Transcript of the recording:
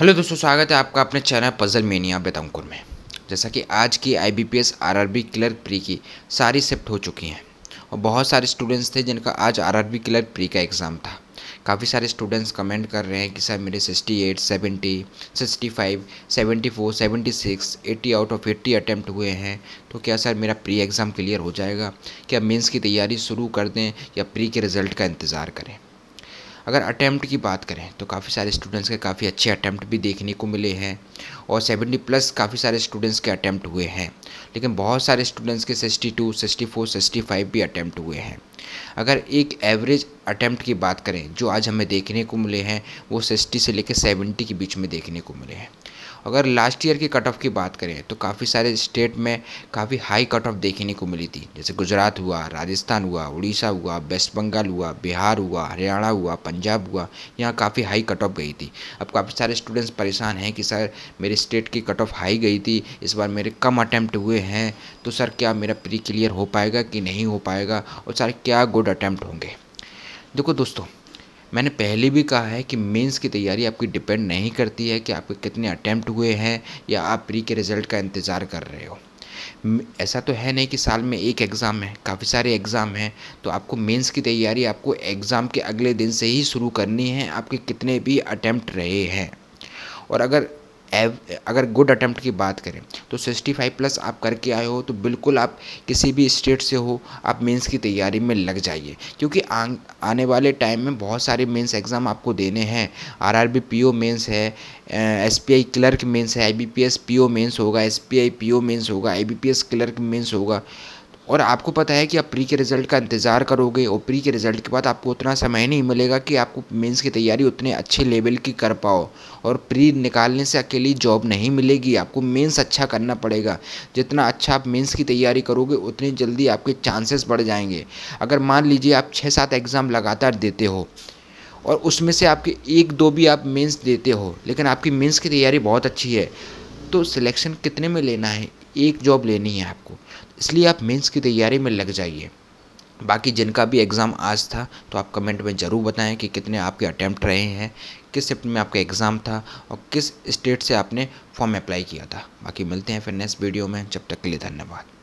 hello दोस्तों स्वागत है आपका अपने चैनल पजल मेनिया बेतमकुर में जैसा कि आज की आईबीपीएस आरआरबी क्लर्क प्री की सारी शिफ्ट हो चुकी हैं और बहुत सारे स्टूडेंट्स थे जिनका आज आरआरबी क्लर्क प्री का एग्ज़ाम था काफ़ी सारे स्टूडेंट्स कमेंट कर रहे हैं कि सर मेरे 68, 70, 65, 74, 76, 80 आउट ऑफ 80 अटैम्प्ट हुए हैं तो क्या सर मेरा प्री एग्ज़ाम क्लियर हो जाएगा क्या मेंस की तैयारी शुरू कर दें या प्री के रिज़ल्ट का इंतज़ार करें अगर अटैम्प्ट की बात करें तो काफ़ी सारे स्टूडेंट्स के काफ़ी अच्छे अटैम्प्ट भी देखने को मिले हैं और सेवेंटी प्लस काफ़ी सारे स्टूडेंट्स के अटैम्प्ट हुए हैं लेकिन बहुत सारे स्टूडेंट्स के sixty two sixty four sixty five भी अटैम्प्ट हुए हैं अगर एक एवरेज अटैम्प्ट की बात करें जो आज हमें देखने को मिले हैं वो सिक्सटी से लेकर सेवेंटी के बीच में देखने को मिले हैं अगर लास्ट ईयर की कट ऑफ की बात करें तो काफ़ी सारे स्टेट में काफ़ी हाई कट ऑफ देखने को मिली थी जैसे गुजरात हुआ राजस्थान हुआ उड़ीसा हुआ वेस्ट बंगाल हुआ बिहार हुआ हरियाणा हुआ पंजाब हुआ यहाँ काफ़ी हाई कट ऑफ गई थी अब काफ़ी सारे स्टूडेंट्स परेशान हैं कि सर मेरे स्टेट की कट ऑफ हाई गई थी इस बार मेरे कम अटैम्प्ट हुए हैं तो सर क्या मेरा प्री क्लियर हो पाएगा कि नहीं हो पाएगा और सर क्या गुड अटैम्प्ट होंगे देखो दोस्तों मैंने पहले भी कहा है कि मेंस की तैयारी आपकी डिपेंड नहीं करती है कि आपके कितने अटैम्प्ट हुए हैं या आप प्री के रिज़ल्ट का इंतज़ार कर रहे हो ऐसा तो है नहीं कि साल में एक एग्ज़ाम है काफ़ी सारे एग्ज़ाम हैं तो आपको मेंस की तैयारी आपको एग्ज़ाम के अगले दिन से ही शुरू करनी है आपके कितने भी अटैम्प्ट रहे हैं और अगर एव अगर गुड अटैम्प्ट की बात करें तो सिक्सटी फाइव प्लस आप करके आए हो तो बिल्कुल आप किसी भी स्टेट से हो आप मेंस की तैयारी में लग जाइए क्योंकि आ, आने वाले टाइम में बहुत सारे मेंस एग्ज़ाम आपको देने हैं R R B P O है S P I clerk mains है IBPS B P S P O होगा S P I P O होगा I B P S clerk mains होगा और आपको पता है कि आप प्री के रिज़ल्ट का इंतज़ार करोगे और प्री के रिज़ल्ट के बाद आपको उतना समय नहीं मिलेगा कि आपको मेंस की तैयारी उतने अच्छे लेवल की कर पाओ और प्री निकालने से अकेली जॉब नहीं मिलेगी आपको मेंस अच्छा करना पड़ेगा जितना अच्छा आप मेंस की तैयारी करोगे उतनी जल्दी आपके चांसेस बढ़ जाएंगे अगर मान लीजिए आप छः सात एग्ज़ाम लगातार देते हो और उसमें से आपके एक दो भी आप मेंस देते हो लेकिन आपकी मेंस की तैयारी बहुत अच्छी है तो सिलेक्शन कितने में लेना है एक जॉब लेनी है आपको इसलिए आप मेंस की तैयारी में लग जाइए बाकी जिनका भी एग्ज़ाम आज था तो आप कमेंट में ज़रूर बताएं कि कितने आपके अटैम्प्ट रहे हैं किस शिफ्ट में आपका एग्ज़ाम था और किस स्टेट से आपने फॉर्म अप्लाई किया था बाकी मिलते हैं फिर नेक्स्ट वीडियो में जब तक के लिए धन्यवाद